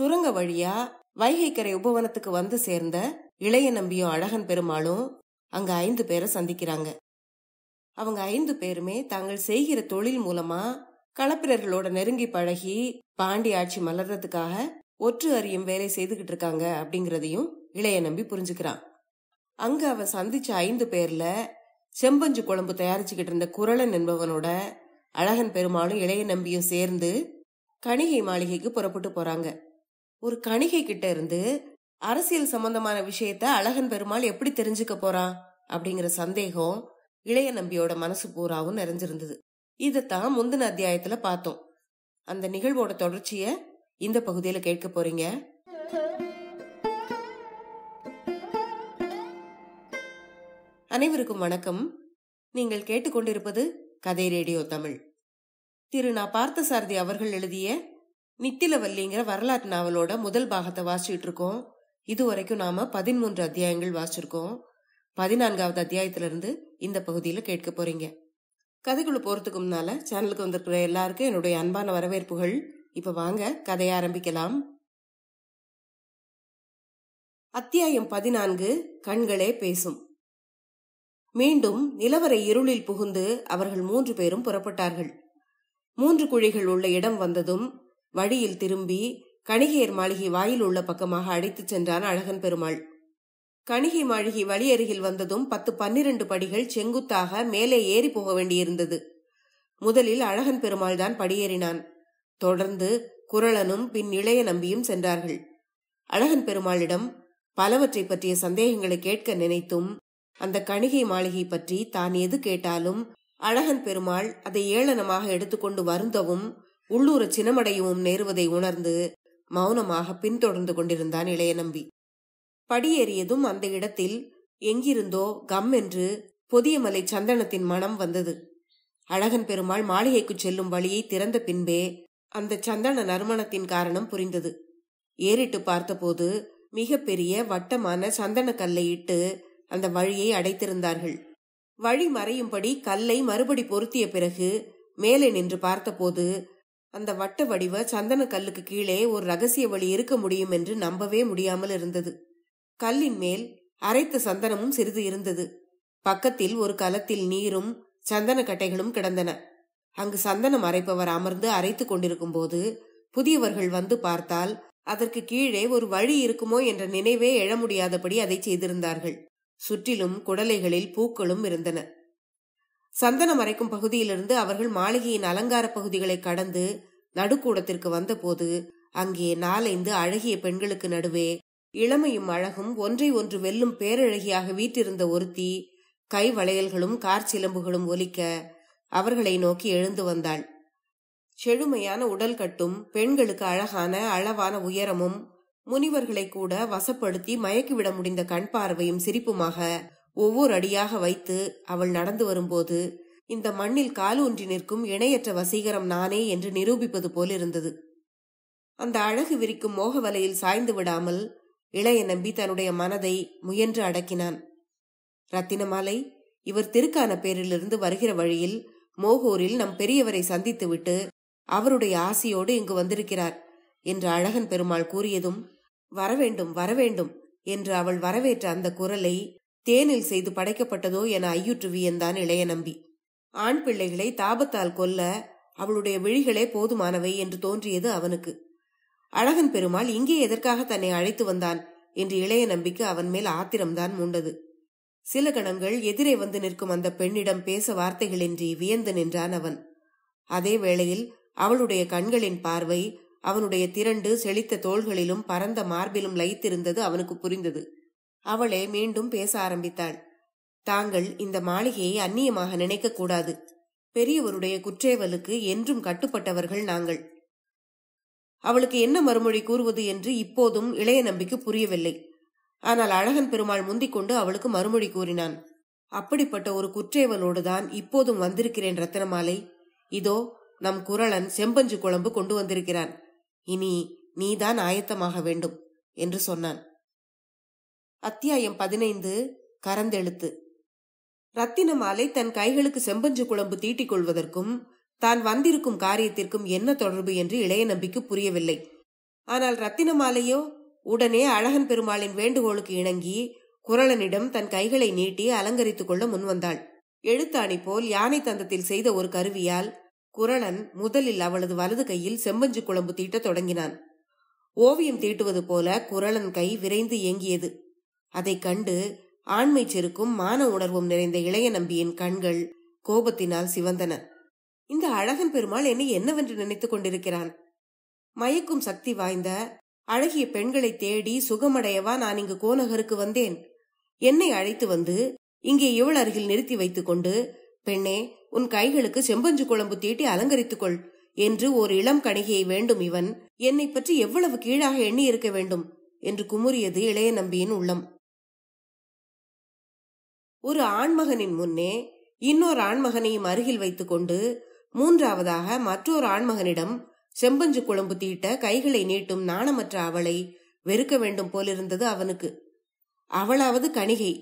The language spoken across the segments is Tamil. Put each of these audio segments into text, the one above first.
சுரங்க வழியா வைகைக்கரை உபவனத்துக்கு வந்து சேர்ந்த இளைய நம்பியும் அழகன் பெருமாளும் அங்க ஐந்து பேரை சந்திக்கிறாங்க அவங்க ஐந்து பேருமே தாங்கள் செய்கிற தொழில் மூலமா களப்பிரர்களோட நெருங்கி பழகி பாண்டி ஆட்சி மலர்றதுக்காக ஒற்று அறியும் வேலை செய்துகிட்டு இருக்காங்க அப்படிங்கிறதையும் இளைய நம்பி புரிஞ்சுக்கிறான் அங்க அவன் சந்திச்ச ஐந்து பேர்ல செம்பஞ்சு குழம்பு தயாரிச்சுக்கிட்டு இருந்த குரளன் என்பவனோட அழகன் பெருமாளும் இளைய நம்பியும் சேர்ந்து கணிகை மாளிகைக்கு புறப்பட்டு போறாங்க ஒரு கணிகை கிட்ட இருந்து அரசியல் சம்பந்தமான விஷயத்த அழகன் பெருமாள் எப்படி தெரிஞ்சுக்க போறான் அப்படிங்கிற சந்தேகம் இளைய நம்பியோட மனசு பூராவும் நிறைஞ்சிருந்தது இதத்தான் முந்தின அத்தியாயத்துல பார்த்தோம் அந்த நிகழ்வோட தொடர்ச்சியை இந்த பகுதியில் கேட்க போறீங்க அனைவருக்கும் வணக்கம் நீங்கள் கேட்டுக்கொண்டிருப்பது கதை ரேடியோ தமிழ் திரு நான் பார்த்த சாரதி அவர்கள் எழுதிய நித்திலவல்லிங்கிற வரலாற்று நாவலோட முதல் பாகத்தை வாசிச்சுட்டு இருக்கோம் இது வரைக்கும் நாம பதிமூன்று அத்தியாயங்கள் வாசிச்சிருக்கோம் பதினான்காவது அத்தியாயத்திலிருந்து இந்த பகுதியில் கேட்க போறீங்க கதைக்குள்ள போறதுக்கு முன்னால சேனலுக்கு வந்திருக்கிற எல்லாருக்கும் என்னுடைய அன்பான வரவேற்புகள் இப்ப வாங்க கதைய ஆரம்பிக்கலாம் அத்தியாயம் பதினான்கு கண்களே பேசும் மீண்டும் நிலவரை இருளில் புகுந்து அவர்கள் மூன்று பேரும் புறப்பட்டார்கள் மூன்று குழிகள் உள்ள இடம் வந்ததும் வழியில் திரும்பி கணிகையர் மாளிகை வாயில் உள்ள பக்கமாக அழைத்துச் சென்றான் அழகன் பெருமாள் கணிகை மாளிகை வழியருகில் வந்ததும் பத்து பன்னிரண்டு படிகள் செங்குத்தாக மேலே ஏறி போக வேண்டியிருந்தது முதலில் அழகன் பெருமாள் தான் படியேறினான் தொடர்ந்து குரலனும் பின் இளைய நம்பியும் சென்றார்கள் அழகன் பெருமாளிடம் பலவற்றை பற்றிய சந்தேகங்களை கேட்க நினைத்தும் அந்த கணிகை மாளிகை பற்றி தான் எது கேட்டாலும் அழகன் பெருமாள் அதை ஏளனமாக எடுத்துக்கொண்டு வருந்தவும் உள்ளூர சினமடையவும் நேருவதை உணர்ந்து மௌனமாக பின்தொடர்ந்து கொண்டிருந்தான் இளைய நம்பி படியேறியதும் அந்த இடத்தில் எங்கிருந்தோ கம் என்று பொதியமலை சந்தனத்தின் மனம் வந்தது அழகன் பெருமாள் மாளிகைக்கு செல்லும் வழியை திறந்த பின்பே அந்த சந்தன நறுமணத்தின் காரணம் புரிந்தது ஏறிட்டு பார்த்தபோது மிகப்பெரிய வட்டமான சந்தன கல்லை இட்டு அந்த வழியை அடைத்திருந்தார்கள் வழி மறையும்படி கல்லை மறுபடி பொருத்திய பிறகு மேலே நின்று பார்த்தபோது அந்த வட்ட வடிவ சந்தன கல்லுக்கு கீழே ஒரு ரகசிய வழி இருக்க முடியும் என்று நம்பவே முடியாமல் இருந்தது கல்லின் மேல் அரைத்த சந்தனமும் சிறிது இருந்தது பக்கத்தில் ஒரு கலத்தில் நீரும் சந்தன கட்டைகளும் கிடந்தன அங்கு சந்தனம் அரைப்பவர் அமர்ந்து அரைத்து கொண்டிருக்கும் போது புதியவர்கள் வந்து பார்த்தால் அதற்கு கீழே ஒரு வழி இருக்குமோ என்ற நினைவே எழ முடியாதபடி அதை செய்திருந்தார்கள் சுற்றிலும் குடலைகளில் பூக்களும் இருந்தன சந்தனம் அரைக்கும் பகுதியிலிருந்து அவர்கள் மாளிகையின் அலங்கார பகுதிகளை கடந்து நடுக்கூடத்திற்கு வந்தபோது அங்கே நாலைந்து அழகிய பெண்களுக்கு நடுவே இளமையும் அழகும் ஒன்றை ஒன்று வெல்லும் பேரழகியாக வீட்டிருந்த ஒருத்தி கை வளையல்களும் கார் சிலம்புகளும் ஒலிக்க அவர்களை நோக்கி எழுந்து வந்தாள் செழுமையான உடல் கட்டும் பெண்களுக்கு அழகான அளவான உயரமும் முனிவர்களை கூட வசப்படுத்தி மயக்கிவிட முடிந்த கண் பார்வையும் சிரிப்புமாக ஒவ்வொரு அடியாக வைத்து அவள் நடந்து வரும்போது இந்த மண்ணில் கால் ஒன்றி நிற்கும் இணையற்ற வசீகரம் நானே என்று நிரூபிப்பது போல் இருந்தது அந்த அழகு விரிக்கும் மோக வலையில் சாய்ந்து விடாமல் இளைய நம்பி தன்னுடைய மனதை முயன்று அடக்கினான் ரத்தினமாலை இவர் திருக்கான பேரிலிருந்து வருகிற வழியில் மோகூரில் நம் பெரியவரை சந்தித்துவிட்டு அவருடைய ஆசியோடு இங்கு வந்திருக்கிறார் என்று அழகன் பெருமாள் கூறியதும் வரவேண்டும் வரவேண்டும் என்று அவள் வரவேற்ற அந்த குரலை தேனில் செய்து படைக்கப்பட்டதோ என ஐயுற்று வியந்தான் இளைய நம்பி ஆண் பிள்ளைகளை தாபத்தால் கொல்ல அவளுடைய விழிகளே போதுமானவை என்று தோன்றியது அவனுக்கு அழகன் பெருமாள் இங்கே எதற்காக தன்னை அழைத்து வந்தான் என்று இளைய நம்பிக்கு அவன் மேல் ஆத்திரம்தான் மூண்டது சில கணங்கள் எதிரே வந்து நிற்கும் அந்த பெண்ணிடம் பேச வார்த்தைகளின்றி வியந்து நின்றான் அவன் அதே வேளையில் அவளுடைய கண்களின் பார்வை அவனுடைய திரண்டு செழித்த தோள்களிலும் பரந்த மார்பிலும் லயித்திருந்தது அவனுக்கு புரிந்தது அவளே மீண்டும் பேச ஆரம்பித்தாள் தாங்கள் இந்த மாளிகையை அந்நியமாக நினைக்கக்கூடாது பெரியவருடைய குற்றேவலுக்கு என்றும் கட்டுப்பட்டவர்கள் நாங்கள் அவளுக்கு என்ன மறுமொழி கூறுவது என்று இப்போதும் இளைய நம்பிக்கு புரியவில்லை ஆனால் அழகன் பெருமாள் முந்திக் கொண்டு அவளுக்கு மறுமொழி கூறினான் அப்படிப்பட்ட ஒரு குற்றேவனோடு தான் இப்போதும் வந்திருக்கிறேன் ரத்தனமாலை இதோ நம் குரளன் செம்பஞ்சு குழம்பு கொண்டு வந்திருக்கிறான் இனி நீதான் ஆயத்தமாக வேண்டும் என்று சொன்னான் அத்தியாயம் பதினைந்து கரந்தெழுத்து ரத்தினமாலை தன் கைகளுக்கு செம்பஞ்சு குழம்பு தீட்டிக் கொள்வதற்கும் தான் வந்திருக்கும் காரியத்திற்கும் என்ன தொடர்பு என்று இளைய நம்பிக்கு புரியவில்லை ஆனால் ரத்தினமாலையோ உடனே அழகன் பெருமாளின் வேண்டுகோளுக்கு இணங்கி குரலனிடம் தன் கைகளை நீட்டி அலங்கரித்துக் கொள்ள முன்வந்தாள் எழுத்தாணி போல் யானை தந்தத்தில் செய்த ஒரு கருவியால் குரலன் முதலில் அவளது வலது கையில் செம்பஞ்சு குழம்பு தீட்டத் தொடங்கினான் ஓவியம் தீட்டுவது போல குரலன் கை விரைந்து இயங்கியது அதைக் கண்டு ஆண்மை செருக்கும் மான உணர்வும் நிறைந்த இளைய நம்பியின் கண்கள் கோபத்தினால் சிவந்தன இந்த அழகன் பெருமாள் என்னை என்னவென்று நினைத்துக் கொண்டிருக்கிறான் மயக்கும் சக்தி வாய்ந்த அழகிய பெண்களை தேடி சுகமடையவா நான் இங்கு கோநகருக்கு வந்தேன் என்னை அழைத்து வந்து இங்கே இவள் அருகில் நிறுத்தி வைத்துக் கொண்டு பெண்ணே உன் கைகளுக்கு செம்பஞ்சு குழம்பு தீட்டி அலங்கரித்துக்கொள் என்று ஒரு இளம் கணிகையை வேண்டும் இவன் என்னை பற்றி எவ்வளவு கீழாக எண்ணி இருக்க வேண்டும் என்று குமுறியது இளைய நம்பியின் உள்ளம் ஒரு ஆண்மகனின் முன்னே இன்னொரு ஆண்மகனையும் அருகில் வைத்துக்கொண்டு மூன்றாவதாக மற்றொரு ஆண்மகனிடம் செம்பஞ்சு குழம்பு தீட்ட கைகளை நீட்டும் நாணமற்ற அவளை வெறுக்க வேண்டும் போலிருந்தது அவனுக்கு அவளாவது கணிகை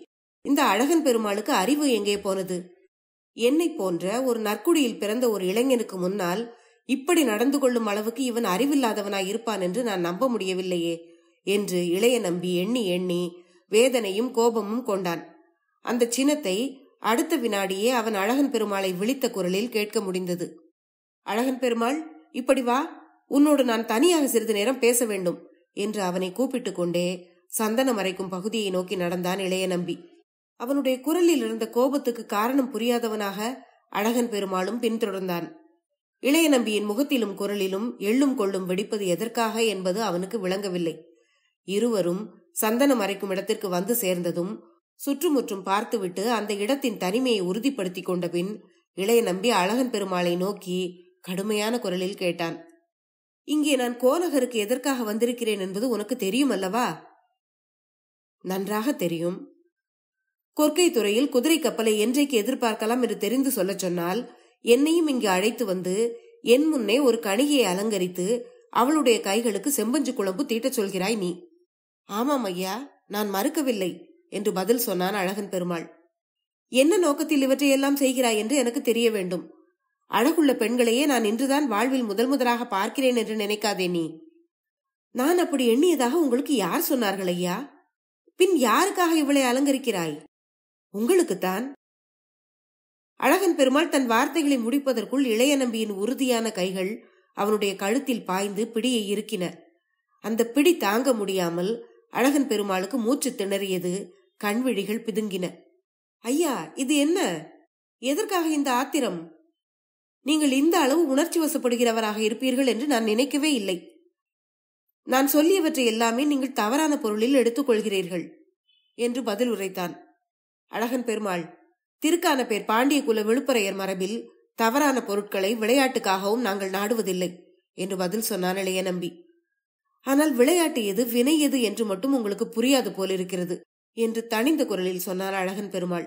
இந்த அழகன் பெருமாளுக்கு அறிவு எங்கே போனது என்னை போன்ற ஒரு நற்குடியில் பிறந்த ஒரு இளைஞனுக்கு முன்னால் இப்படி நடந்து கொள்ளும் அளவுக்கு இவன் அறிவில்லாதவனாய் இருப்பான் என்று நான் நம்ப முடியவில்லையே என்று இளைய நம்பி எண்ணி எண்ணி வேதனையும் கோபமும் கொண்டான் அந்த சினத்தை அடுத்த வினாடியே அவன் அழகன் பெருமாளை விழித்த குரலில் கேட்க முடிந்தது அழகன் பெருமாள் இப்படி வா உன்னோடு நான் தனியாக சிறிது நேரம் பேச வேண்டும் என்று அவனை கூப்பிட்டு கொண்டே சந்தனம் மறைக்கும் பகுதியை நோக்கி நடந்தான் இளைய நம்பி அவனுடைய குரலில் இருந்த கோபத்துக்கு காரணம் புரியாதவனாக அழகன் பெருமாளும் பின்தொடர்ந்தான் இளைய நம்பியின் முகத்திலும் குரலிலும் எள்ளும் கொள்ளும் வெடிப்பது எதற்காக என்பது அவனுக்கு விளங்கவில்லை இருவரும் சந்தனம் மறைக்கும் இடத்திற்கு வந்து சேர்ந்ததும் சுற்றுமுற்றும் பார்த்துவிட்டு அந்த இடத்தின் தனிமையை உறுதிப்படுத்தி கொண்ட பின் இளைய நம்பி அழகன் பெருமாளை நோக்கி கடுமையான குரலில் கேட்டான் இங்கே நான் கோலகருக்கு எதற்காக வந்திருக்கிறேன் என்பது உனக்கு தெரியும் அல்லவா நன்றாக தெரியும் கொர்க்கை துறையில் குதிரை கப்பலை என்றைக்கு எதிர்பார்க்கலாம் என்று தெரிந்து சொல்ல சொன்னால் என்னையும் இங்கு அழைத்து வந்து என் முன்னே ஒரு கணிகையை அலங்கரித்து அவளுடைய கைகளுக்கு செம்பஞ்சு குழம்பு தீட்டச் சொல்கிறாய் நீ ஆமாம் ஐயா நான் மறுக்கவில்லை என்று பதில் சொன்னான் அழகன் பெருமாள் என்ன நோக்கத்தில் இவற்றையெல்லாம் செய்கிறாய் என்று எனக்கு தெரிய வேண்டும் அழகுள்ள பெண்களையே நான் இன்றுதான் வாழ்வில் முதல் முதலாக பார்க்கிறேன் என்று நினைக்காதே நீ நான் அப்படி எண்ணியதாக உங்களுக்கு யார் சொன்னார்கள் ஐயா பின் யாருக்காக இவளை அலங்கரிக்கிறாய் உங்களுக்குத்தான் அழகன் பெருமாள் தன் வார்த்தைகளை முடிப்பதற்குள் இளைய நம்பியின் உறுதியான கைகள் அவனுடைய கழுத்தில் பாய்ந்து பிடியை இருக்கின அந்த பிடி தாங்க முடியாமல் அழகன் பெருமாளுக்கு மூச்சு திணறியது கண்விழிகள் பிதுங்கின ஐயா இது என்ன எதற்காக இந்த ஆத்திரம் நீங்கள் இந்த அளவு உணர்ச்சி வசப்படுகிறவராக இருப்பீர்கள் என்று நான் நினைக்கவே இல்லை நான் சொல்லியவற்றை எல்லாமே நீங்கள் தவறான பொருளில் எடுத்துக் கொள்கிறீர்கள் என்று பதில் உரைத்தான் அழகன் பெருமாள் திருக்கான பேர் பாண்டிய குல விழுப்புரையர் மரபில் தவறான பொருட்களை விளையாட்டுக்காகவும் நாங்கள் நாடுவதில்லை என்று பதில் சொன்னான் இளைய நம்பி ஆனால் விளையாட்டு எது வினை எது என்று மட்டும் உங்களுக்கு புரியாது போலிருக்கிறது என்று தனிந்த குரலில் சொன்னார் அழகன் பெருமாள்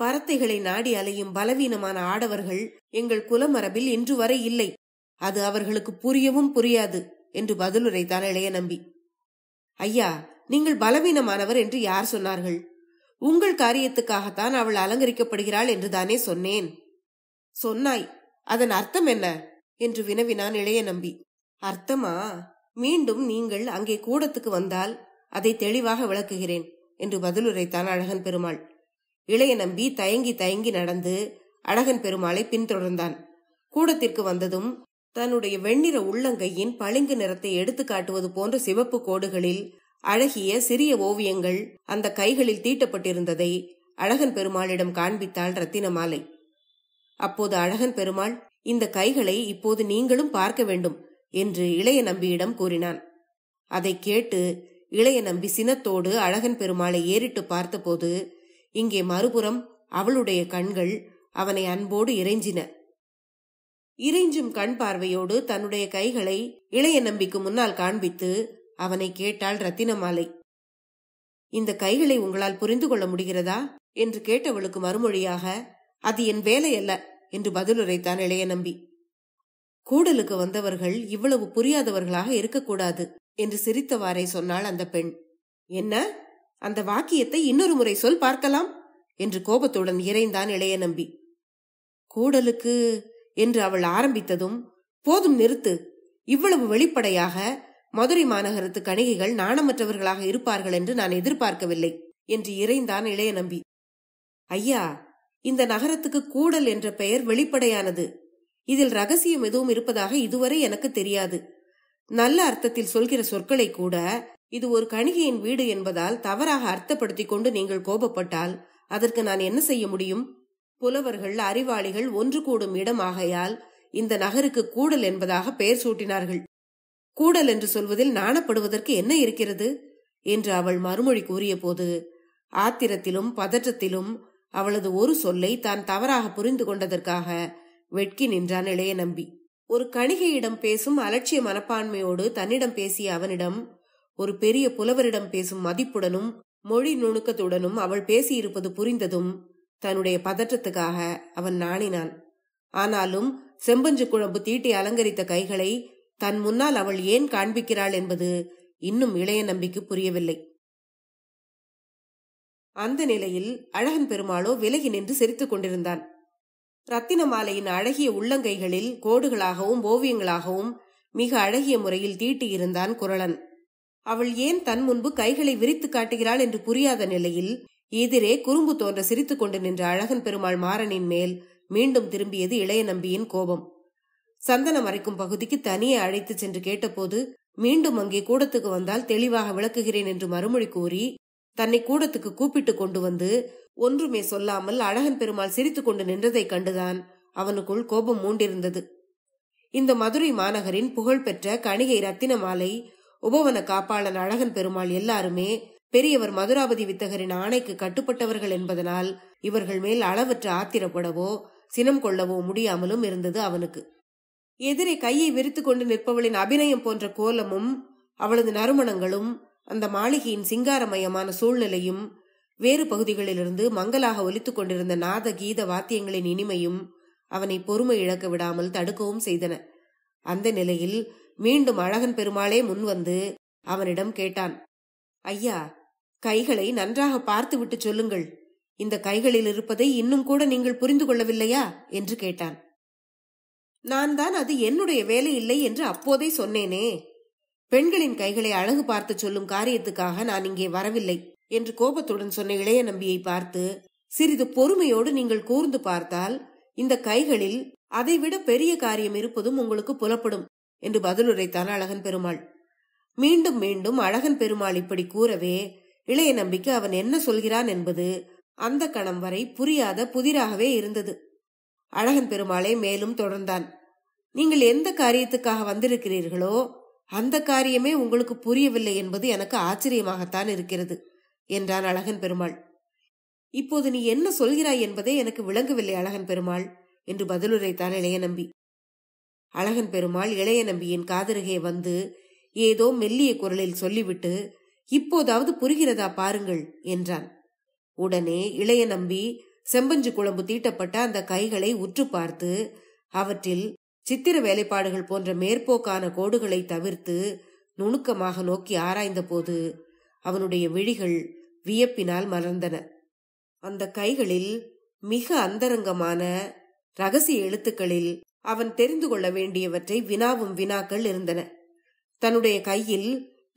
பரத்தைகளை நாடி அலையும் பலவீனமான ஆடவர்கள் எங்கள் குலமரபில் இன்று வரை இல்லை அது அவர்களுக்கு புரியவும் புரியாது என்று பதிலுரைத்தான் இளைய நம்பி ஐயா நீங்கள் பலவீனமானவர் என்று யார் சொன்னார்கள் உங்கள் காரியத்துக்காகத்தான் அவள் அலங்கரிக்கப்படுகிறாள் என்று தானே சொன்னேன் சொன்னாய் அதன் அர்த்தம் என்ன என்று வினவினான் இளைய நம்பி அர்த்தமா மீண்டும் நீங்கள் அங்கே கூடத்துக்கு வந்தால் அதை தெளிவாக விளக்குகிறேன் என்று பதிலுரைத்தான் அழகன் பெருமாள் இளைய நம்பி தயங்கி தயங்கி நடந்து அழகன் பெருமாளை பின்தொடர்ந்தான் கூடத்திற்கு வந்ததும் தன்னுடைய வெண்ணிற உள்ளங்கையின் பளிங்கு நிறத்தை எடுத்து காட்டுவது போன்ற சிவப்பு கோடுகளில் அழகிய சிறிய ஓவியங்கள் அந்த கைகளில் தீட்டப்பட்டிருந்ததை அழகன் பெருமாளிடம் காண்பித்தாள் ரத்தினமாலை அப்போது அழகன் பெருமாள் இந்த கைகளை இப்போது நீங்களும் பார்க்க வேண்டும் என்று இளைய நம்பியிடம் கூறினான் அதை கேட்டு இளைய நம்பி சினத்தோடு அழகன் பெருமாளை ஏறிட்டு பார்த்தபோது இங்கே மறுபுறம் அவளுடைய கண்கள் அவனை அன்போடு இறைஞ்சின இறைஞ்சும் கண் பார்வையோடு தன்னுடைய கைகளை இளைய நம்பிக்கு முன்னால் காண்பித்து அவனை கேட்டாள் ரத்தினமாலை இந்த கைகளை உங்களால் புரிந்து கொள்ள முடிகிறதா என்று கேட்டவளுக்கு மறுமொழியாக அது என் வேலை அல்ல என்று பதிலுரைத்தான் இளைய நம்பி கூடலுக்கு வந்தவர்கள் இவ்வளவு புரியாதவர்களாக இருக்கக்கூடாது என்று சிரித்தவாறே சொன்னாள் அந்த பெண் என்ன அந்த வாக்கியத்தை இன்னொரு முறை சொல் பார்க்கலாம் என்று கோபத்துடன் இறைந்தான் இளைய நம்பி கூடலுக்கு என்று அவள் ஆரம்பித்ததும் போதும் நிறுத்து இவ்வளவு வெளிப்படையாக மதுரை மாநகரத்து கணிகைகள் நாணமற்றவர்களாக இருப்பார்கள் என்று நான் எதிர்பார்க்கவில்லை என்று இறைந்தான் இளைய நம்பி ஐயா இந்த நகரத்துக்கு கூடல் என்ற பெயர் வெளிப்படையானது இதில் ரகசியம் எதுவும் இருப்பதாக இதுவரை எனக்கு தெரியாது நல்ல அர்த்தத்தில் சொல்கிற சொற்களை கூட இது ஒரு கணிகையின் வீடு என்பதால் தவறாக அர்த்தப்படுத்திக் கொண்டு நீங்கள் கோபப்பட்டால் அதற்கு நான் என்ன செய்ய முடியும் புலவர்கள் அறிவாளிகள் ஒன்று கூடும் இடம் ஆகையால் இந்த நகருக்கு கூடல் என்பதாக பெயர் சூட்டினார்கள் கூடல் என்று சொல்வதில் நாணப்படுவதற்கு என்ன இருக்கிறது என்று அவள் மறுமொழி கூறிய போது ஆத்திரத்திலும் பதற்றத்திலும் அவளது ஒரு சொல்லை தான் தவறாக புரிந்து கொண்டதற்காக வெட்கி நின்றான் இளைய நம்பி ஒரு கணிகையிடம் பேசும் அலட்சிய மனப்பான்மையோடு தன்னிடம் பேசிய அவனிடம் ஒரு பெரிய புலவரிடம் பேசும் மதிப்புடனும் மொழி நுணுக்கத்துடனும் அவள் பேசியிருப்பது புரிந்ததும் தன்னுடைய பதற்றத்துக்காக அவன் நாணினான் ஆனாலும் செம்பஞ்சு குழம்பு தீட்டி அலங்கரித்த கைகளை தன் முன்னால் அவள் ஏன் காண்பிக்கிறாள் என்பது இன்னும் இளைய நம்பிக்கு புரியவில்லை அந்த நிலையில் அழகன் பெருமாளோ விலகி நின்று சிரித்துக் கொண்டிருந்தான் ரத்தின மாலையின் அழகிய உள்ளங்கைகளில் கோடுகளாகவும் ஓவியங்களாகவும் மிக அழகிய முறையில் தீட்டியிருந்தான் குரலன் அவள் ஏன் தன் முன்பு கைகளை விரித்து காட்டுகிறாள் என்று புரியாத நிலையில் எதிரே குறும்பு தோன்ற சிரித்துக் கொண்டு நின்ற அழகன் பெருமாள் மாறனின் மேல் மீண்டும் திரும்பியது இளைய நம்பியின் கோபம் சந்தனம் அரைக்கும் பகுதிக்கு தனியே அழைத்து சென்று கேட்டபோது மீண்டும் அங்கே கூடத்துக்கு வந்தால் தெளிவாக விளக்குகிறேன் என்று மறுமொழி கூறி தன்னை கூடத்துக்கு கூப்பிட்டு கொண்டு வந்து ஒன்றுமே சொல்லாமல் அழகன் பெருமாள் சிரித்துக் கொண்டு நின்றதைக் கண்டுதான் அவனுக்குள் கோபம் மூண்டிருந்தது இந்த மதுரை மாநகரின் புகழ்பெற்ற கணிகை ரத்தின மாலை உபவன காப்பாளன் அழகன் பெருமாள் எல்லாருமே பெரியவர் மதுராபதி வித்தகரின் ஆணைக்கு கட்டுப்பட்டவர்கள் என்பதனால் இவர்கள் மேல் அளவற்று ஆத்திரப்படவோ சினம் கொள்ளவோ முடியாமலும் இருந்தது அவனுக்கு எதிரே கையை விரித்து கொண்டு நிற்பவளின் அபிநயம் போன்ற கோலமும் அவளது நறுமணங்களும் அந்த மாளிகையின் சிங்காரமயமான சூழ்நிலையும் வேறு பகுதிகளிலிருந்து மங்கலாக ஒலித்துக் கொண்டிருந்த நாத கீத வாத்தியங்களின் இனிமையும் அவனை பொறுமை இழக்க விடாமல் தடுக்கவும் செய்தன அந்த நிலையில் மீண்டும் அழகன் பெருமாளே முன் வந்து அவனிடம் கேட்டான் ஐயா கைகளை நன்றாக பார்த்து விட்டு சொல்லுங்கள் இந்த கைகளில் இருப்பதை இன்னும் கூட நீங்கள் புரிந்து கொள்ளவில்லையா என்று கேட்டான் நான் தான் அது என்னுடைய வேலை இல்லை என்று அப்போதே சொன்னேனே பெண்களின் கைகளை அழகு பார்த்து சொல்லும் காரியத்துக்காக நான் இங்கே வரவில்லை என்று கோபத்துடன் சொன்ன இளைய நம்பியை பார்த்து சிறிது பொறுமையோடு நீங்கள் கூர்ந்து பார்த்தால் இந்த கைகளில் அதைவிட பெரிய காரியம் இருப்பதும் உங்களுக்கு புலப்படும் என்று பதிலுரைத்தான் அழகன் பெருமாள் மீண்டும் மீண்டும் அழகன் பெருமாள் இப்படி கூறவே இளைய நம்பிக்கு அவன் என்ன சொல்கிறான் என்பது அந்த கணம் வரை புரியாத புதிராகவே இருந்தது அழகன் பெருமாளை மேலும் தொடர்ந்தான் நீங்கள் எந்த காரியத்துக்காக வந்திருக்கிறீர்களோ அந்த காரியமே உங்களுக்கு புரியவில்லை என்பது எனக்கு ஆச்சரியமாகத்தான் இருக்கிறது என்றான் அழகன் பெருமாள் இப்போது நீ என்ன சொல்கிறாய் என்பதே எனக்கு விளங்கவில்லை அழகன் பெருமாள் என்று பதிலுரைத்தான் இளைய நம்பி அழகன் பெருமாள் இளைய நம்பியின் காதருகே வந்து ஏதோ மெல்லிய குரலில் சொல்லிவிட்டு இப்போதாவது புரிகிறதா பாருங்கள் என்றான் உடனே இளைய நம்பி செம்பஞ்சு குழம்பு தீட்டப்பட்ட அந்த கைகளை உற்று பார்த்து அவற்றில் சித்திர வேலைப்பாடுகள் போன்ற மேற்போக்கான கோடுகளை தவிர்த்து நுணுக்கமாக நோக்கி ஆராய்ந்த போது அவனுடைய விழிகள் வியப்பினால் மலர்ந்தன அந்த கைகளில் மிக அந்தரங்கமான ரகசிய எழுத்துக்களில் அவன் தெரிந்து கொள்ள வேண்டியவற்றை வினாவும் வினாக்கள் இருந்தன தன்னுடைய கையில்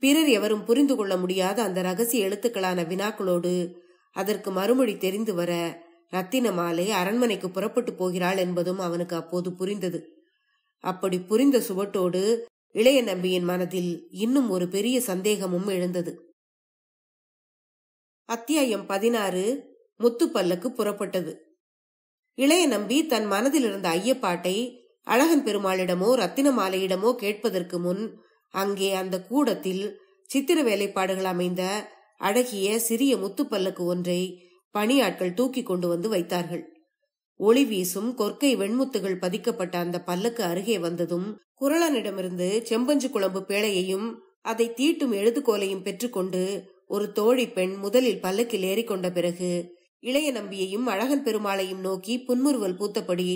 பிறர் எவரும் புரிந்து கொள்ள முடியாத அந்த ரகசிய எழுத்துக்களான வினாக்களோடு அதற்கு மறுமொழி தெரிந்து வர ரத்தின மாலை அரண்மனைக்கு புறப்பட்டு போகிறாள் என்பதும் அவனுக்கு அப்போது புரிந்தது அப்படி புரிந்த சுவட்டோடு இளைய நம்பியின் மனதில் இன்னும் ஒரு பெரிய சந்தேகமும் எழுந்தது அத்தியாயம் பதினாறு முத்துப்பல்லுக்கு புறப்பட்டது இளைய நம்பி தன் மனதில் இருந்த ஐயப்பாட்டை அழகன் பெருமாளிடமோ ரத்தின மாலையிடமோ கேட்பதற்கு முன் அங்கே அந்த கூடத்தில் சித்திர வேலைப்பாடுகள் அமைந்த அழகிய சிறிய முத்துப்பல்லக்கு ஒன்றை பணியாட்கள் தூக்கி கொண்டு வந்து வைத்தார்கள் ஒளி வீசும் கொற்கை வெண்முத்துகள் பதிக்கப்பட்ட அந்த பல்லுக்கு அருகே வந்ததும் குரளனிடமிருந்து செம்பஞ்சு குழம்பு பேழையையும் அதை தீட்டும் எழுதுகோலையும் பெற்றுக்கொண்டு ஒரு தோழி பெண் முதலில் பல்லக்கில் ஏறிக்கொண்ட பிறகு இளைய நம்பியையும் அழகன் பெருமாளையும் நோக்கி புன்முறுவல் பூத்தபடி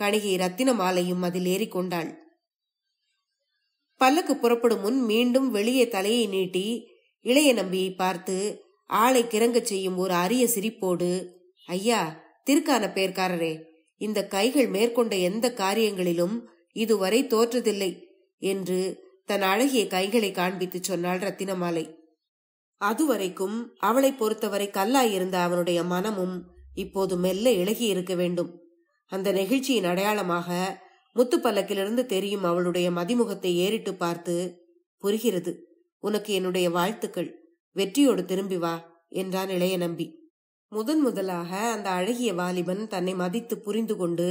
கணிகை ரத்தின மாலையும் அதில் ஏறிக்கொண்டாள் பல்லக்கு புறப்படும் முன் மீண்டும் வெளியே தலையை நீட்டி இளைய நம்பியை பார்த்து ஆளை கிறங்கச் செய்யும் ஒரு அரிய சிரிப்போடு ஐயா திருக்கான பேர்காரரே இந்த கைகள் மேற்கொண்ட எந்த காரியங்களிலும் இதுவரை தோற்றதில்லை என்று தன் அழகிய கைகளை காண்பித்து சொன்னாள் ரத்தினமாலை அதுவரைக்கும் அவளை பொறுத்தவரை கல்லாயிருந்த அவனுடைய மனமும் இப்போது மெல்ல இழகி இருக்க வேண்டும் அந்த நெகிழ்ச்சியின் அடையாளமாக முத்துப்பல்லக்கிலிருந்து தெரியும் அவளுடைய மதிமுகத்தை ஏறிட்டு பார்த்து புரிகிறது உனக்கு என்னுடைய வாழ்த்துக்கள் வெற்றியோடு திரும்பி வா என்றான் இளைய நம்பி முதன் முதலாக அந்த அழகிய வாலிபன் தன்னை மதித்து புரிந்து கொண்டு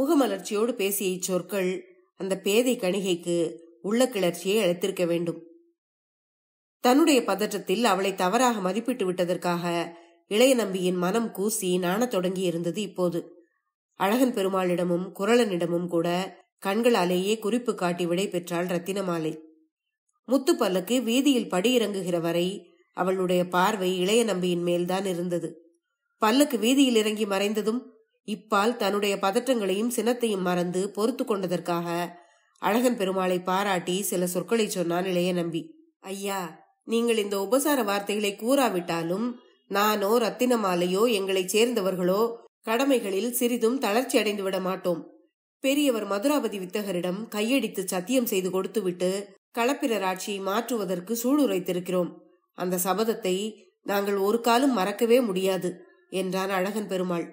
முகமலர்ச்சியோடு பேசிய இச்சொற்கள் அந்த பேதை கணிகைக்கு உள்ள கிளர்ச்சியை அழைத்திருக்க வேண்டும் தன்னுடைய பதற்றத்தில் அவளை தவறாக மதிப்பிட்டு விட்டதற்காக இளைய நம்பியின் மனம் கூசி நாணத் தொடங்கி இருந்தது இப்போது அழகன் பெருமாளிடமும் குரலனிடமும் கூட கண்களாலேயே குறிப்பு காட்டி விடை பெற்றாள் ரத்தினமாலை முத்து பல்லக்கு வீதியில் படியிறங்குகிற வரை அவளுடைய பார்வை இளைய நம்பியின் மேல்தான் இருந்தது பல்லக்கு வீதியில் இறங்கி மறைந்ததும் இப்பால் தன்னுடைய பதற்றங்களையும் சினத்தையும் மறந்து பொறுத்து கொண்டதற்காக அழகன் பெருமாளை பாராட்டி சில சொற்களை சொன்னான் இளைய நம்பி ஐயா நீங்கள் இந்த உபசார வார்த்தைகளை கூறாவிட்டாலும் நானோ ரத்தினமாலையோ எங்களைச் சேர்ந்தவர்களோ கடமைகளில் சிறிதும் தளர்ச்சி அடைந்து விட மாட்டோம் பெரியவர் மதுராபதி வித்தகரிடம் கையடித்து சத்தியம் செய்து கொடுத்துவிட்டு களப்பிரர் ஆட்சியை மாற்றுவதற்கு சூளுரைத்திருக்கிறோம் அந்த சபதத்தை நாங்கள் ஒரு காலம் மறக்கவே முடியாது என்றான் அழகன் பெருமாள்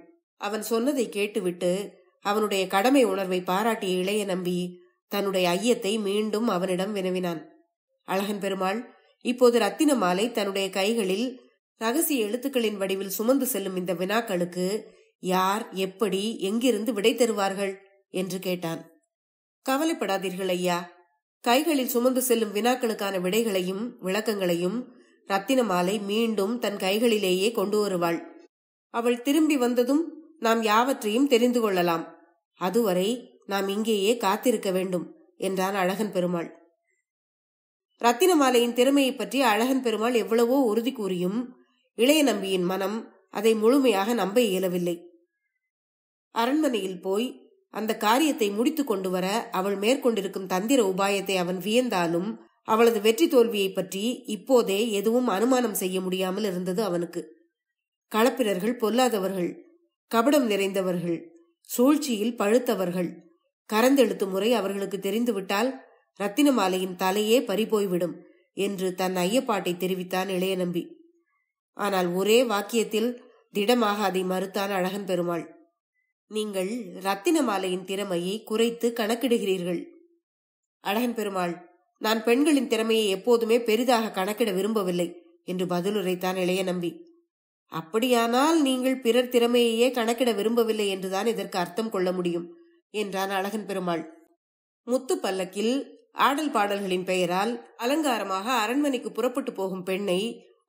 அவன் சொன்னதை கேட்டுவிட்டு அவனுடைய கடமை உணர்வை பாராட்டிய இளைய நம்பி தன்னுடைய ஐயத்தை மீண்டும் அவனிடம் வினவினான் அழகன் பெருமாள் இப்போது ரத்தின மாலை தன்னுடைய கைகளில் ரகசிய எழுத்துக்களின் வடிவில் சுமந்து செல்லும் இந்த வினாக்களுக்கு யார் எப்படி எங்கிருந்து விடை தருவார்கள் என்று கேட்டான் கவலைப்படாதீர்கள் ஐயா கைகளில் சுமந்து செல்லும் வினாக்களுக்கான விடைகளையும் விளக்கங்களையும் ரத்தின மாலை மீண்டும் தன் கைகளிலேயே கொண்டு வருவாள் அவள் திரும்பி வந்ததும் நாம் யாவற்றையும் தெரிந்து கொள்ளலாம் அதுவரை நாம் இங்கேயே காத்திருக்க வேண்டும் என்றான் அழகன் பெருமாள் ரத்தினமாலையின் திறமையை பற்றி அழகன் பெருமாள் எவ்வளவோ உறுதி கூறியும் இளைய நம்பியின் மனம் அதை முழுமையாக நம்ப இயலவில்லை அரண்மனையில் போய் அந்த காரியத்தை முடித்து கொண்டு வர அவள் மேற்கொண்டிருக்கும் தந்திர உபாயத்தை அவன் வியந்தாலும் அவளது வெற்றி தோல்வியை பற்றி இப்போதே எதுவும் அனுமானம் செய்ய முடியாமல் இருந்தது அவனுக்கு களப்பிரர்கள் பொல்லாதவர்கள் கபடம் நிறைந்தவர்கள் சூழ்ச்சியில் பழுத்தவர்கள் கரந்தெழுத்து முறை அவர்களுக்கு தெரிந்துவிட்டால் ரத்தினமாலையின் தலையே பறிபோய்விடும் என்று தன் ஐயப்பாட்டை தெரிவித்தான் இளைய நம்பி ஆனால் ஒரே வாக்கியத்தில் திடமாக அதை மறுத்தான் அழகன் பெருமாள் நீங்கள் ரத்தின மாலையின் திறமையை குறைத்து கணக்கிடுகிறீர்கள் அழகன் பெருமாள் நான் பெண்களின் திறமையை எப்போதுமே பெரிதாக கணக்கிட விரும்பவில்லை என்று பதிலுரைத்தான் இளைய நம்பி அப்படியானால் நீங்கள் பிறர் திறமையையே கணக்கிட விரும்பவில்லை என்றுதான் இதற்கு அர்த்தம் கொள்ள முடியும் என்றான் அழகன் பெருமாள் முத்து பல்லக்கில் ஆடல் பாடல்களின் பெயரால் அலங்காரமாக அரண்மனைக்கு புறப்பட்டு போகும் பெண்ணை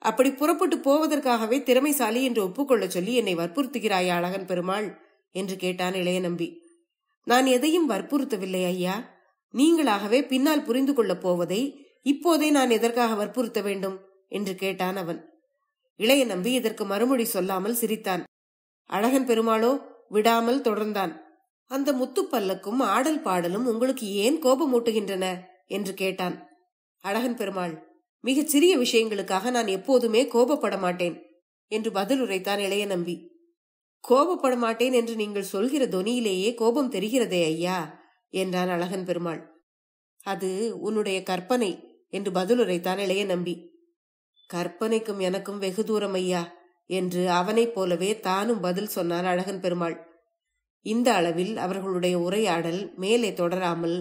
அப்படி புறப்பட்டு போவதற்காகவே திறமைசாலி என்று ஒப்புக்கொள்ள சொல்லி என்னை வற்புறுத்துகிறாய் அழகன் பெருமாள் என்று கேட்டான் இளைய நம்பி நான் எதையும் வற்புறுத்தவில்லை ஐயா நீங்களாகவே பின்னால் புரிந்து கொள்ளப் போவதை இப்போதே நான் எதற்காக வற்புறுத்த வேண்டும் என்று கேட்டான் அவன் இளைய நம்பி இதற்கு மறுமொழி சொல்லாமல் சிரித்தான் அழகன் பெருமாளோ விடாமல் தொடர்ந்தான் அந்த முத்துப்பல்லக்கும் ஆடல் பாடலும் உங்களுக்கு ஏன் கோபமூட்டுகின்றன என்று கேட்டான் அழகன் பெருமாள் மிகச் சிறிய விஷயங்களுக்காக நான் எப்போதுமே கோபப்பட மாட்டேன் என்று பதில் உரைத்தான் இளைய நம்பி கோபப்பட மாட்டேன் என்று நீங்கள் சொல்கிற தொனியிலேயே கோபம் தெரிகிறதே ஐயா என்றான் அழகன் பெருமாள் அது உன்னுடைய கற்பனை என்று பதில் உரைத்தான் இளைய நம்பி கற்பனைக்கும் எனக்கும் வெகு தூரம் ஐயா என்று அவனைப் போலவே தானும் பதில் சொன்னான் அழகன் பெருமாள் இந்த அளவில் அவர்களுடைய உரையாடல் மேலே தொடராமல்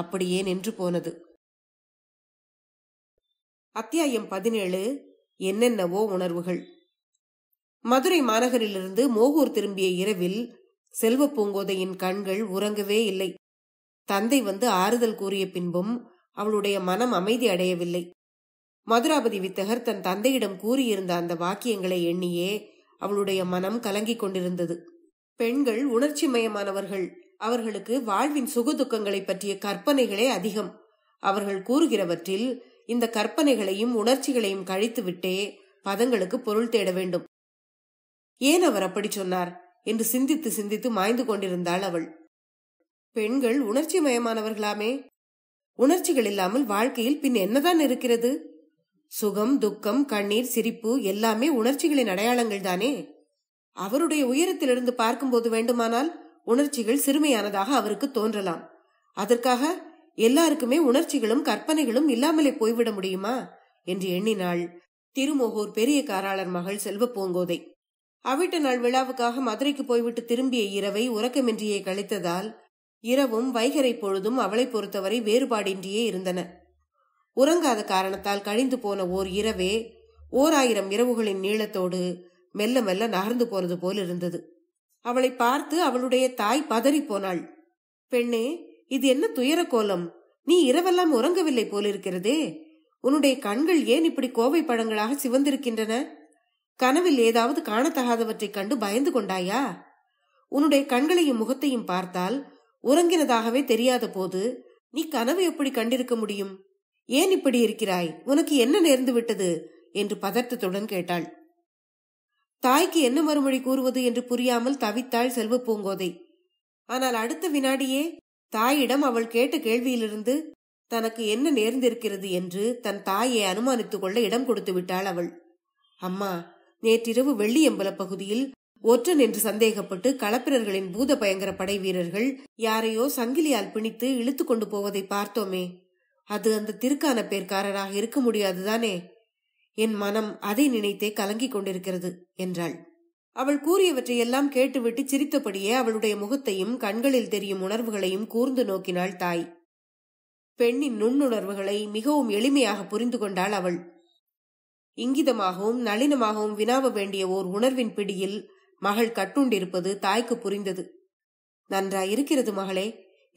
அப்படியே நின்று போனது அத்தியாயம் பதினேழு என்னென்னவோ உணர்வுகள் மதுரை மாநகரிலிருந்து மோகூர் திரும்பிய இரவில் செல்வ பூங்கோதையின் கண்கள் உறங்கவே இல்லை தந்தை வந்து ஆறுதல் கூறிய பின்பும் அவளுடைய மனம் அமைதி அடையவில்லை மதுராபதி வித்தகர் தன் தந்தையிடம் கூறியிருந்த அந்த வாக்கியங்களை எண்ணியே அவளுடைய மனம் கலங்கிக் கொண்டிருந்தது பெண்கள் உணர்ச்சி மயமானவர்கள் அவர்களுக்கு வாழ்வின் சுகதுக்கங்களை பற்றிய கற்பனைகளே அதிகம் அவர்கள் கூறுகிறவற்றில் இந்த கற்பனைகளையும் உணர்ச்சிகளையும் கழித்துவிட்டே பதங்களுக்கு பொருள் தேட வேண்டும் ஏன் அவர் அப்படி சொன்னார் என்று சிந்தித்து சிந்தித்து மாய்ந்து கொண்டிருந்தாள் அவள் பெண்கள் உணர்ச்சி மயமானவர்களாமே உணர்ச்சிகள் இல்லாமல் வாழ்க்கையில் பின் என்னதான் இருக்கிறது சுகம் துக்கம் கண்ணீர் சிரிப்பு எல்லாமே உணர்ச்சிகளின் அடையாளங்கள் தானே அவருடைய உயரத்திலிருந்து பார்க்கும்போது வேண்டுமானால் உணர்ச்சிகள் சிறுமையானதாக அவருக்கு தோன்றலாம் அதற்காக எல்லாருக்குமே உணர்ச்சிகளும் கற்பனைகளும் இல்லாமலே போய்விட முடியுமா என்று எண்ணினாள் திருமோகூர் பெரிய காராளர் மகள் செல்வ பூங்கோதை அவிட்ட நாள் விழாவுக்காக மதுரைக்கு போய்விட்டு திரும்பிய இரவை உறக்கமின்றியே கழித்ததால் இரவும் வைகரை பொழுதும் அவளை பொறுத்தவரை வேறுபாடின்றியே இருந்தன உறங்காத காரணத்தால் கழிந்து போன ஓர் இரவே ஓர் ஆயிரம் இரவுகளின் நீளத்தோடு மெல்ல மெல்ல நகர்ந்து போனது போல் இருந்தது அவளை பார்த்து அவளுடைய தாய் பதறி போனாள் பெண்ணே இது என்ன துயர கோலம் நீ இரவெல்லாம் உறங்கவில்லை போலிருக்கிறதே உன்னுடைய கண்கள் ஏன் இப்படி கோவை பழங்களாக சிவந்திருக்கின்றன கனவில் ஏதாவது காணத்தகாதவற்றைக் கண்டு பயந்து கொண்டாயா உன்னுடைய கண்களையும் முகத்தையும் பார்த்தால் உறங்கினதாகவே தெரியாத போது நீ கனவு எப்படி கண்டிருக்க முடியும் ஏன் இப்படி இருக்கிறாய் உனக்கு என்ன நேர்ந்து விட்டது என்று பதற்றத்துடன் கேட்டாள் தாய்க்கு என்ன மறுமொழி கூறுவது என்று புரியாமல் தவித்தாள் செல்வ பூங்கோதை ஆனால் அடுத்த வினாடியே தாயிடம் அவள் கேட்ட கேள்வியிலிருந்து தனக்கு என்ன நேர்ந்திருக்கிறது என்று தன் தாயை அனுமானித்துக் கொள்ள இடம் கொடுத்து விட்டாள் அவள் அம்மா நேற்றிரவு வெள்ளியம்பல பகுதியில் ஒற்றன் என்று சந்தேகப்பட்டு களப்பிரர்களின் பூத பயங்கர படை வீரர்கள் யாரையோ சங்கிலியால் பிணித்து இழுத்துக்கொண்டு கொண்டு போவதை பார்த்தோமே அது அந்த திருக்கான பேர்காரராக இருக்க முடியாதுதானே என் மனம் அதை நினைத்தே கலங்கிக் கொண்டிருக்கிறது என்றாள் அவள் கூறியவற்றையெல்லாம் கேட்டுவிட்டு சிரித்தபடியே அவளுடைய முகத்தையும் கண்களில் தெரியும் உணர்வுகளையும் கூர்ந்து நோக்கினாள் தாய் பெண்ணின் நுண்ணுணர்வுகளை மிகவும் எளிமையாக புரிந்து கொண்டாள் அவள் இங்கிதமாகவும் நளினமாகவும் வினாவ வேண்டிய ஓர் உணர்வின் பிடியில் மகள் கட்டுண்டிருப்பது தாய்க்கு புரிந்தது இருக்கிறது மகளே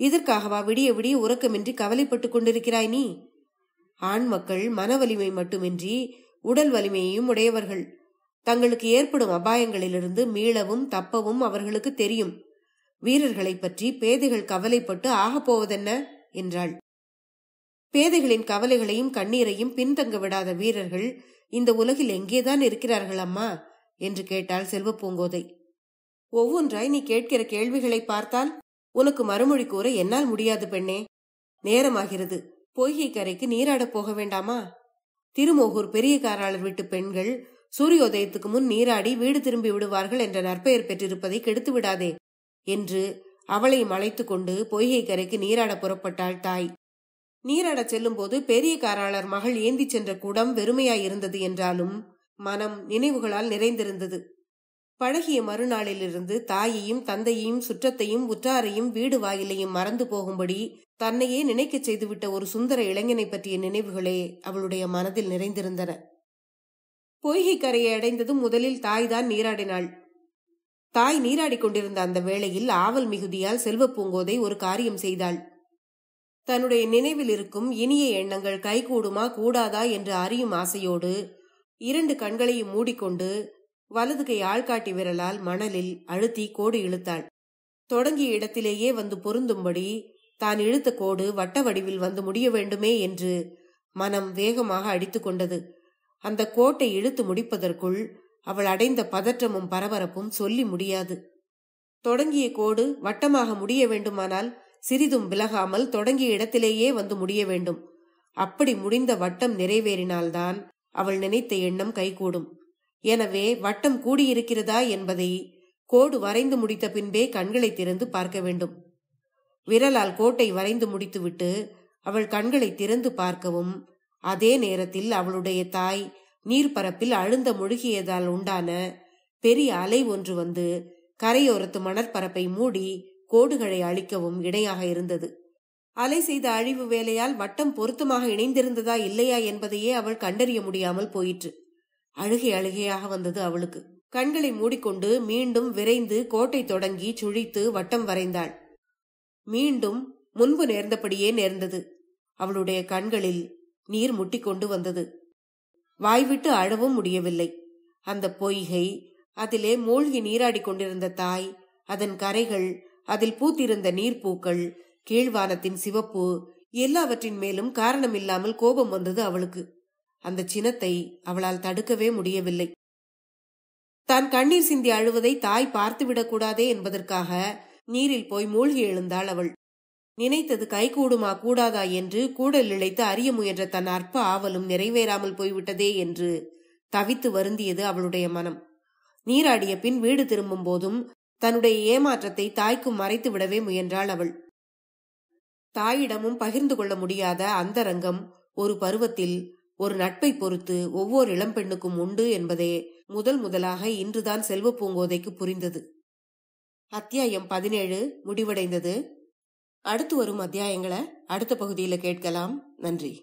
இதற்காகவா விடிய விடிய உறக்கமின்றி கவலைப்பட்டு கொண்டிருக்கிறாய் நீ ஆண் மக்கள் மனவலிமை மட்டுமின்றி உடல் வலிமையையும் உடையவர்கள் தங்களுக்கு ஏற்படும் அபாயங்களிலிருந்து மீளவும் தப்பவும் அவர்களுக்கு தெரியும் வீரர்களை பற்றி பேதைகள் கவலைப்பட்டு ஆகப் போவதென்ன என்றாள் பேதைகளின் கவலைகளையும் கண்ணீரையும் பின்தங்க விடாத வீரர்கள் இந்த உலகில் எங்கேதான் இருக்கிறார்கள் அம்மா என்று கேட்டாள் செல்வ பூங்கோதை ஒவ்வொன்றாய் நீ கேட்கிற கேள்விகளை பார்த்தால் உனக்கு மறுமொழி கூற என்னால் முடியாது பெண்ணே நேரமாகிறது பொய்கை கரைக்கு நீராடப் போக வேண்டாமா திருமோகூர் பெரிய காராளர் வீட்டு பெண்கள் சூரியோதயத்துக்கு முன் நீராடி வீடு திரும்பி விடுவார்கள் என்ற நற்பெயர் பெற்றிருப்பதை கெடுத்து விடாதே என்று அவளை மலைத்துக் கொண்டு பொய்கை கரைக்கு நீராட புறப்பட்டாள் தாய் நீராடச் செல்லும்போது பெரிய காராளர் மகள் ஏந்தி சென்ற குடம் வெறுமையாயிருந்தது என்றாலும் மனம் நினைவுகளால் நிறைந்திருந்தது பழகிய மறுநாளிலிருந்து தாயையும் தந்தையையும் சுற்றத்தையும் உற்றாரையும் வீடு வாயிலையும் மறந்து போகும்படி தன்னையே நினைக்கச் செய்துவிட்ட ஒரு சுந்தர இளைஞனை பற்றிய நினைவுகளே அவளுடைய மனதில் நிறைந்திருந்தன பொய்கை கரையை அடைந்ததும் முதலில் தாய்தான் நீராடினாள் தாய் நீராடி கொண்டிருந்த அந்த வேளையில் ஆவல் மிகுதியால் செல்வ பூங்கோதை ஒரு காரியம் செய்தாள் தன்னுடைய நினைவில் இருக்கும் இனிய எண்ணங்கள் கைகூடுமா கூடாதா என்று அறியும் ஆசையோடு இரண்டு கண்களையும் மூடிக்கொண்டு வலது கை ஆள்காட்டி விரலால் மணலில் அழுத்தி கோடு இழுத்தாள் தொடங்கிய இடத்திலேயே வந்து பொருந்தும்படி தான் இழுத்த கோடு வட்ட வடிவில் வந்து முடிய வேண்டுமே என்று மனம் வேகமாக அடித்து கொண்டது அந்த கோட்டை இழுத்து முடிப்பதற்குள் அவள் அடைந்த பதற்றமும் பரபரப்பும் சொல்லி முடியாது தொடங்கிய கோடு வட்டமாக முடிய வேண்டுமானால் சிறிதும் விலகாமல் தொடங்கிய இடத்திலேயே வந்து முடிய வேண்டும் அப்படி முடிந்த வட்டம் நிறைவேறினால்தான் அவள் நினைத்த எண்ணம் கைகூடும் எனவே வட்டம் கூடியிருக்கிறதா என்பதை கோடு வரைந்து முடித்த பின்பே கண்களை திறந்து பார்க்க வேண்டும் விரலால் கோட்டை வரைந்து முடித்துவிட்டு அவள் கண்களை திறந்து பார்க்கவும் அதே நேரத்தில் அவளுடைய தாய் நீர்ப்பரப்பில் அழுந்த முழுகியதால் உண்டான பெரிய அலை ஒன்று வந்து கரையோரத்து மணற்பரப்பை மூடி கோடுகளை அழிக்கவும் இணையாக இருந்தது அலை செய்த அழிவு வேலையால் வட்டம் பொருத்தமாக இணைந்திருந்ததா இல்லையா என்பதையே அவள் கண்டறிய முடியாமல் போயிற்று அழுகை அழுகையாக வந்தது அவளுக்கு கண்களை மூடிக்கொண்டு மீண்டும் விரைந்து கோட்டை தொடங்கி சுழித்து வட்டம் வரைந்தாள் மீண்டும் முன்பு நேர்ந்தபடியே நேர்ந்தது அவளுடைய கண்களில் நீர் முட்டிக்கொண்டு வந்தது வாய்விட்டு அழவும் முடியவில்லை அந்த பொய்கை அதிலே மூழ்கி நீராடி கொண்டிருந்த தாய் அதன் கரைகள் அதில் பூத்திருந்த நீர்ப்பூக்கள் கீழ்வானத்தின் சிவப்பு எல்லாவற்றின் மேலும் காரணமில்லாமல் கோபம் வந்தது அவளுக்கு அந்த சினத்தை அவளால் தடுக்கவே முடியவில்லை தான் கண்ணீர் சிந்தி அழுவதை தாய் பார்த்துவிடக் கூடாதே என்பதற்காக நீரில் போய் மூழ்கி எழுந்தாள் அவள் நினைத்தது கைகூடுமா கூடாதா என்று கூடல் இழைத்து அறிய முயன்ற தன் அற்ப ஆவலும் நிறைவேறாமல் போய்விட்டதே என்று தவித்து வருந்தியது அவளுடைய மனம் நீராடிய பின் வீடு திரும்பும் போதும் தன்னுடைய ஏமாற்றத்தை தாய்க்கும் மறைத்து விடவே முயன்றாள் அவள் தாயிடமும் பகிர்ந்து கொள்ள முடியாத அந்தரங்கம் ஒரு பருவத்தில் ஒரு நட்பை பொறுத்து ஒவ்வொரு இளம்பெண்ணுக்கும் உண்டு என்பதே முதல் முதலாக இன்றுதான் செல்வ பூங்கோதைக்கு புரிந்தது அத்தியாயம் பதினேழு முடிவடைந்தது அடுத்து வரும் அத்தியாயங்களை அடுத்த பகுதியில் கேட்கலாம் நன்றி